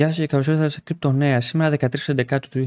Γεια σας και καλώς ήρθατε στα Crypto Νέα. Σήμερα 13 του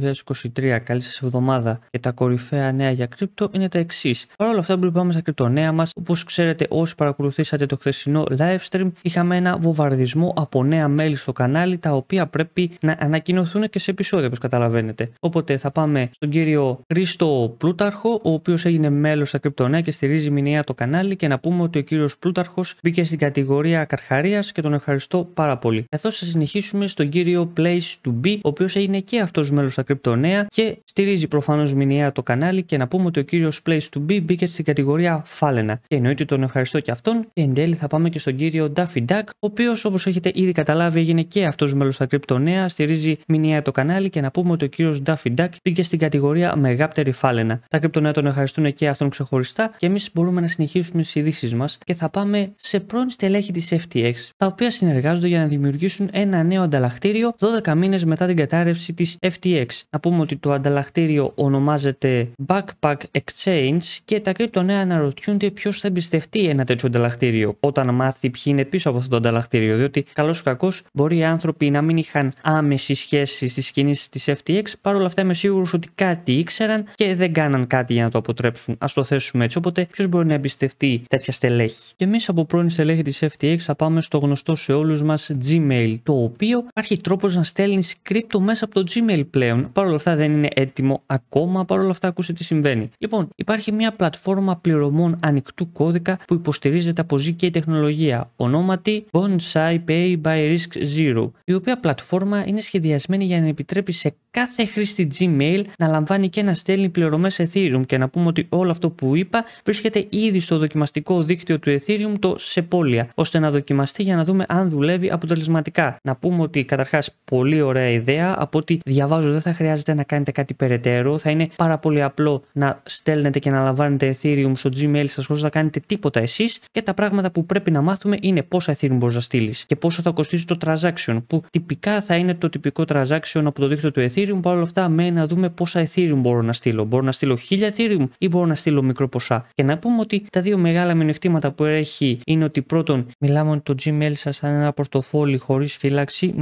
2023. Καλή σας εβδομάδα. Και τα κορυφαία νέα για κρυπτο είναι τα εξής. Παρ' όλα αυτά, πριν πάμε στα κρυπτο νέα μας, όπως ξέρετε, όσοι παρακολουθήσατε το χθεσινό live stream, είχαμε ένα βομβαρδισμό από νέα μέλη στο κανάλι, τα οποία πρέπει να ανακοινωθούν και σε επεισόδια, όπως καταλαβαίνετε. Οπότε θα πάμε στον κύριο Χρήστο Πλούταρχο, ο οποίος έγινε μέλος στα κρυπτο νέα και στηρίζει μηνιαία το κανάλι. Και να πούμε ότι ο κύριος Πλούταρχος μπήκε στην κατηγορία Καρχαρίας και τον ευχαριστώ πάρα πολύ. Καθώς θα συνεχίσουμε στον κύριο κύριο Place to Be, ο οποίος έγινε και αυτός μέλος στα κρυπτονέα και στηρίζει προφανώς μηνιαία το κανάλι. Και να πούμε ότι ο κύριος Place to Be μπήκε στην κατηγορία Φάλαινα. Και εννοείται τον ευχαριστώ και αυτόν. Και εν τέλει θα πάμε και στον κύριο Daffy Duck, ο οποίος όπως έχετε ήδη καταλάβει έγινε και αυτός μέλος στα κρυπτονέα, στηρίζει μηνιαία το κανάλι. Και να πούμε ότι ο κύριος Daffy Duck μπήκε στην κατηγορία Μεγάπτερη Φάλαινα. Τα κρυπτονέα τον ευχαριστούν και αυτόν ξεχωριστά και εμείς μπορούμε να συνεχίσουμε τι ειδήσεις μας και θα πάμε σε πρώην στελέχη της FTX, τα οποία συνεργάζονται για να δημιουργήσουν ένα νέο ανταλλαχτή ανταλλακτήριο 12 μήνες μετά την κατάρρευση της FTX. Να πούμε ότι το ανταλλακτήριο ονομάζεται Backpack Exchange και τα κρυπτονέα αναρωτιούνται ποιος θα εμπιστευτεί ένα τέτοιο ανταλλακτήριο όταν μάθει ποιοι είναι πίσω από αυτό το ανταλλακτήριο. Διότι καλώ ή κακός μπορεί οι άνθρωποι να μην είχαν άμεση σχέση στις κινήσεις της FTX, παρόλα αυτά είμαι σίγουρος ότι κάτι ήξεραν και δεν κάναν κάτι για να το αποτρέψουν. Ας το θέσουμε έτσι. Οπότε ποιος μπορεί να εμπιστευτεί τέτοια στελέχη. Και εμείς από πρώην στελέχη της FTX θα πάμε στο γνωστό σε όλους μας Gmail, το οποίο υπάρχει τρόπος να στέλνεις κρύπτο μέσα από το Gmail πλέον. Παρ' όλα αυτά δεν είναι έτοιμο ακόμα, παρ' όλα αυτά ακούσε τι συμβαίνει. Λοιπόν, υπάρχει μια πλατφόρμα πληρωμών ανοιχτού κώδικα που υποστηρίζεται από ZK τεχνολογία, ονόματι Bonsai Pay by Risk Zero, η οποία πλατφόρμα είναι σχεδιασμένη για να επιτρέπει σε κάθε χρήστη Gmail να λαμβάνει και να στέλνει πληρωμές Ethereum και να πούμε ότι όλο αυτό που είπα βρίσκεται ήδη στο δοκιμαστικό δίκτυο του Ethereum, το Sepolia, ώστε να δοκιμαστεί για να δούμε αν δουλεύει αποτελεσματικά. Να πούμε ότι καταρχάς καταρχάς πολύ ωραία ιδέα. Από ό,τι διαβάζω, δεν θα χρειάζεται να κάνετε κάτι περαιτέρω. Θα είναι πάρα πολύ απλό να στέλνετε και να λαμβάνετε Ethereum στο Gmail σας χωρίς να κάνετε τίποτα εσείς. Και τα πράγματα που πρέπει να μάθουμε είναι πόσα Ethereum μπορείς να στείλεις και πόσο θα κοστίζει το transaction. Που τυπικά θα είναι το τυπικό transaction από το δίκτυο του Ethereum. Παρ' όλα αυτά, με να δούμε πόσα Ethereum μπορώ να στείλω. Μπορώ να στείλω 1000 Ethereum ή μπορώ να στείλω μικρό ποσά. Και να πούμε ότι τα δύο μεγάλα μειονεκτήματα που έχει είναι ότι πρώτον, μιλάμε ότι το Gmail σας θα είναι ένα πορτοφόλι χωρίς φύλαξη,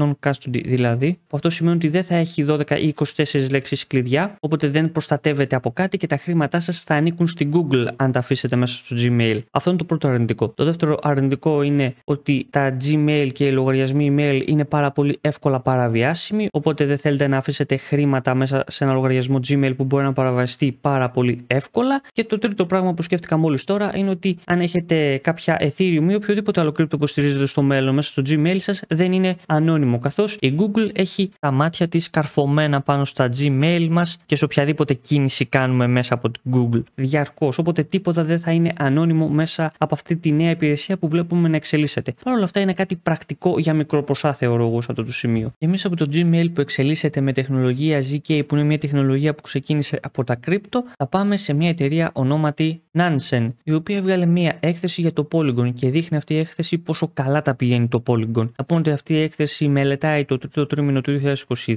δηλαδή, που αυτό σημαίνει ότι δεν θα έχει 12 ή 24 λέξεις κλειδιά, οπότε δεν προστατεύεται από κάτι και τα χρήματά σας θα ανήκουν στην Google αν τα αφήσετε μέσα στο Gmail. Αυτό είναι το πρώτο αρνητικό. Το δεύτερο αρνητικό είναι ότι τα Gmail και οι λογαριασμοί email είναι πάρα πολύ εύκολα παραβιάσιμοι, οπότε δεν θέλετε να αφήσετε χρήματα μέσα σε ένα λογαριασμό Gmail που μπορεί να παραβιαστεί πάρα πολύ εύκολα. Και το τρίτο πράγμα που σκέφτηκα μόλις τώρα είναι ότι αν έχετε κάποια Ethereum ή οποιοδήποτε άλλο κρύπτο που στηρίζεται στο μέλλον μέσα στο Gmail σας, δεν είναι ανώνυμο η Google έχει τα μάτια της καρφωμένα πάνω στα Gmail μας και σε οποιαδήποτε κίνηση κάνουμε μέσα από την Google διαρκώς, οπότε τίποτα δεν θα είναι ανώνυμο μέσα από αυτή τη νέα υπηρεσία που βλέπουμε να εξελίσσεται. Παρ' όλα αυτά είναι κάτι πρακτικό για ποσά, θεωρώ εγώ σε αυτό το σημείο. Εμείς από το Gmail που εξελίσσεται με τεχνολογία ZK που είναι μια τεχνολογία που ξεκίνησε από τα κρύπτο θα πάμε σε μια εταιρεία ονόματι Nansen η οποία έβγαλε μια έκθεση για το Polygon και δείχνει αυτή η έκθεση πόσο καλά τα πηγαίνει το Polygon. Θα αυτή η έκθεση μελετά μετράει το τρίτο τρίμηνο του 2023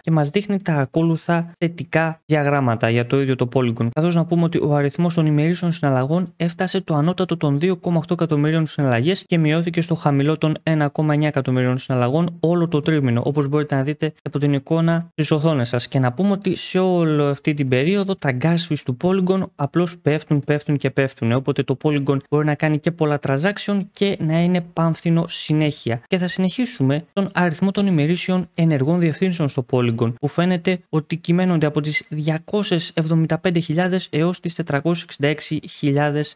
και μας δείχνει τα ακόλουθα θετικά διαγράμματα για το ίδιο το Polygon. Καθώς να πούμε ότι ο αριθμός των ημερήσεων συναλλαγών έφτασε το ανώτατο των 2,8 εκατομμυρίων συναλλαγές και μειώθηκε στο χαμηλό των 1,9 εκατομμυρίων συναλλαγών όλο το τρίμηνο, όπως μπορείτε να δείτε από την εικόνα στις οθόνες σας. Και να πούμε ότι σε όλη αυτή την περίοδο τα gas του Polygon απλώς πέφτουν, πέφτουν και πέφτουν. Οπότε το Polygon μπορεί να κάνει και πολλά transaction και να είναι πάμφθινο συνέχεια. Και θα συνεχίσουμε τον αριθμό αριθμό των ημερήσεων ενεργών διευθύνσεων στο Polygon, που φαίνεται ότι κυμαίνονται από τις 275.000 έως τις 466.000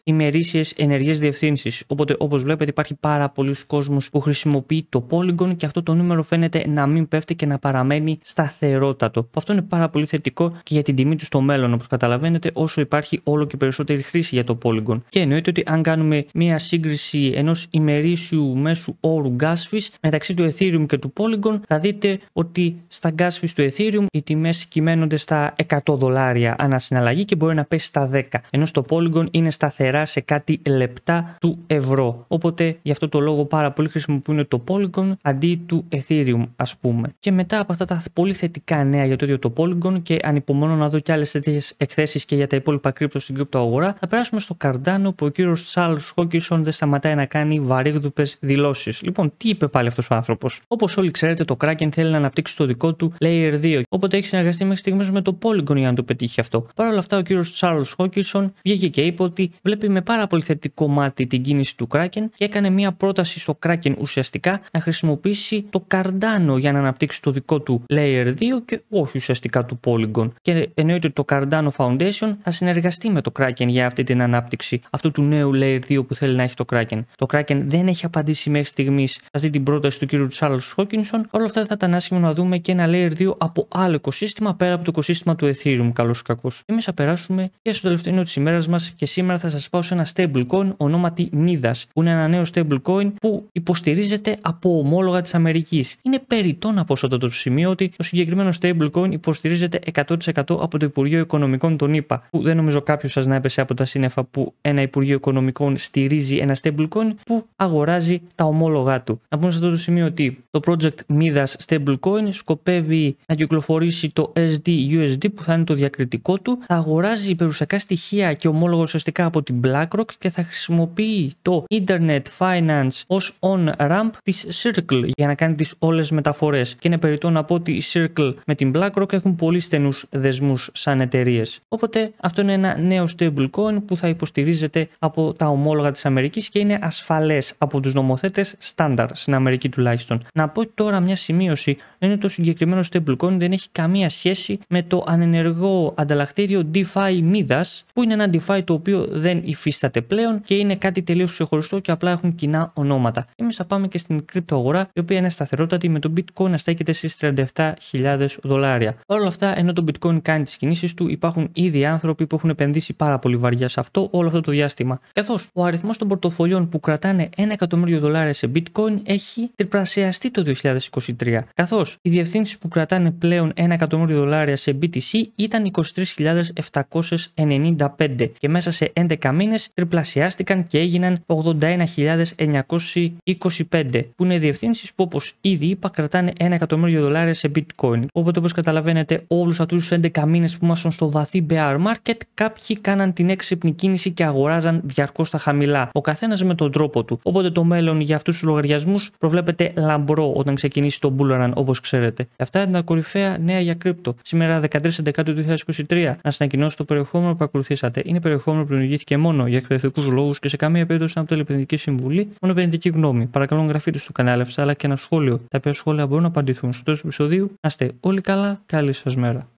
ημερήσιες ενεργές διευθύνσεις. Οπότε, όπως βλέπετε, υπάρχει πάρα πολλούς κόσμο που χρησιμοποιεί το Polygon και αυτό το νούμερο φαίνεται να μην πέφτει και να παραμένει σταθερότατο. Αυτό είναι πάρα πολύ θετικό και για την τιμή του στο μέλλον, όπως καταλαβαίνετε, όσο υπάρχει όλο και περισσότερη χρήση για το Polygon. Και εννοείται ότι αν κάνουμε μία σύγκριση ενός ημερήσιου μέσου όρου gas μεταξύ του Ethereum και του Polygon, Polygon θα δείτε ότι στα gas fees του Ethereum οι τιμές κυμαίνονται στα 100 δολάρια ανασυναλλαγή και μπορεί να πέσει στα 10 ενώ στο Polygon είναι σταθερά σε κάτι λεπτά του ευρώ οπότε γι' αυτό το λόγο πάρα πολύ χρησιμοποιούν το Polygon αντί του Ethereum ας πούμε και μετά από αυτά τα πολύ θετικά νέα για το ίδιο το Polygon και ανυπομονώ να δω και άλλες τέτοιες εκθέσεις και για τα υπόλοιπα κρύπτο στην κρύπτο αγορά θα περάσουμε στο Cardano που ο κύριος Charles Hawkinson δεν σταματάει να κάνει βαρύγδουπες δηλώσεις. Λοιπόν, τι είπε πάλι αυτός ο άνθρωπος. Όπως όλοι ξέρετε, το Kraken θέλει να αναπτύξει το δικό του Layer 2. Οπότε έχει συνεργαστεί μέχρι στιγμής με το Polygon για να το πετύχει αυτό. Παρ' όλα αυτά, ο κύριος Charles Hawkinson βγήκε και είπε ότι βλέπει με πάρα πολύ θετικό μάτι την κίνηση του Kraken και έκανε μια πρόταση στο Kraken ουσιαστικά να χρησιμοποιήσει το Cardano για να αναπτύξει το δικό του Layer 2 και όχι ουσιαστικά του Polygon. Και εννοείται ότι το Cardano Foundation θα συνεργαστεί με το Kraken για αυτή την ανάπτυξη αυτού του νέου Layer 2 που θέλει να έχει το Kraken. Το Kraken δεν έχει απαντήσει μέχρι στιγμής αυτή την πρόταση του κύριου Charles Hawkinson Όλα αυτά θα ήταν άσχημο να δούμε και ένα layer 2 από άλλο οικοσύστημα πέρα από το οικοσύστημα του Ethereum, καλώς ή κακό. Εμείς θα περάσουμε και στο τελευταίο της ημέρας μας και σήμερα θα σας πάω σε ένα stablecoin ονόματι Nida, που είναι ένα νέο stablecoin που υποστηρίζεται από ομόλογα της Αμερικής. Είναι περιττό να πω σε αυτό το σημείο ότι το συγκεκριμένο stablecoin υποστηρίζεται 100% από το Υπουργείο Οικονομικών των ΗΠΑ, που δεν νομίζω κάποιος σας να έπεσε από τα σύννεφα που ένα Υπουργείο Οικονομικών στηρίζει ένα stablecoin που αγοράζει τα ομόλογα του. Να πούμε σε αυτό το σημείο ότι το project project μίδας stablecoin σκοπεύει να κυκλοφορήσει το SDUSD που θα είναι το διακριτικό του. Θα αγοράζει περιουσιακά στοιχεία και ομόλογα ουσιαστικά από την BlackRock και θα χρησιμοποιεί το Internet Finance ως on-ramp της Circle για να κάνει τις όλες μεταφορές Και είναι περιττό να πω ότι η Circle με την BlackRock έχουν πολύ στενούς δεσμούς σαν εταιρείες. Οπότε αυτό είναι ένα νέο stablecoin που θα υποστηρίζεται από τα ομόλογα της Αμερικής και είναι ασφαλές από τους νομοθέτες στάνταρ στην Αμερική τουλάχιστον. Να πω ότι τώρα μια σημείωση είναι το συγκεκριμένο stablecoin δεν έχει καμία σχέση με το ανενεργό ανταλλακτήριο DeFi Midas, που είναι ένα DeFi το οποίο δεν υφίσταται πλέον και είναι κάτι τελείως ξεχωριστό και απλά έχουν κοινά ονόματα. Εμείς θα πάμε και στην κρυπτοαγορά, η οποία είναι σταθερότατη με το Bitcoin να στέκεται στις 37.000 δολάρια. Παρ' όλα αυτά, ενώ το Bitcoin κάνει τις κινήσεις του, υπάρχουν ήδη άνθρωποι που έχουν επενδύσει πάρα πολύ βαριά σε αυτό όλο αυτό το διάστημα. Καθώς ο αριθμός των πορτοφολιών που κρατάνε 1 εκατομμύριο δολάρια σε Bitcoin έχει τριπλασιαστεί το 2023. Καθώς οι διευθύνσεις που κρατάνε πλέον 1 εκατομμύριο δολάρια σε BTC ήταν 23.795 και μέσα σε 11 μήνες τριπλασιάστηκαν και έγιναν 81.925 που είναι διευθύνσεις που όπως ήδη είπα κρατάνε 1 εκατομμύριο δολάρια σε Bitcoin. Οπότε όπως καταλαβαίνετε, όλους αυτούς τους 11 μήνες που ήμασταν στο βαθύ bear market, κάποιοι κάναν την έξυπνη κίνηση και αγοράζαν διαρκώς τα χαμηλά. Ο καθένας με τον τρόπο του. Οπότε το μέλλον για αυτούς τους λογαριασμούς προβλέπεται λαμπρό όταν έχουν ξεκινήσει το bull όπως ξέρετε. Αυτά είναι τα κορυφαία νέα για κρύπτο. Σήμερα 13 Αντεκάτου 2023. Να σας ανακοινώσω το περιεχόμενο που ακολουθήσατε. Είναι περιεχόμενο που δημιουργήθηκε μόνο για εκπαιδευτικούς λόγους και σε καμία περίπτωση από την Επενδυτική Συμβουλή, μόνο επενδυτική γνώμη. Παρακαλώ να γραφείτε στο κανάλι αυτά αλλά και ένα σχόλιο. Τα οποία σχόλια μπορούν να απαντηθούν στο τέλος του επεισοδίου. Να είστε όλοι καλά. Καλή σας μέρα.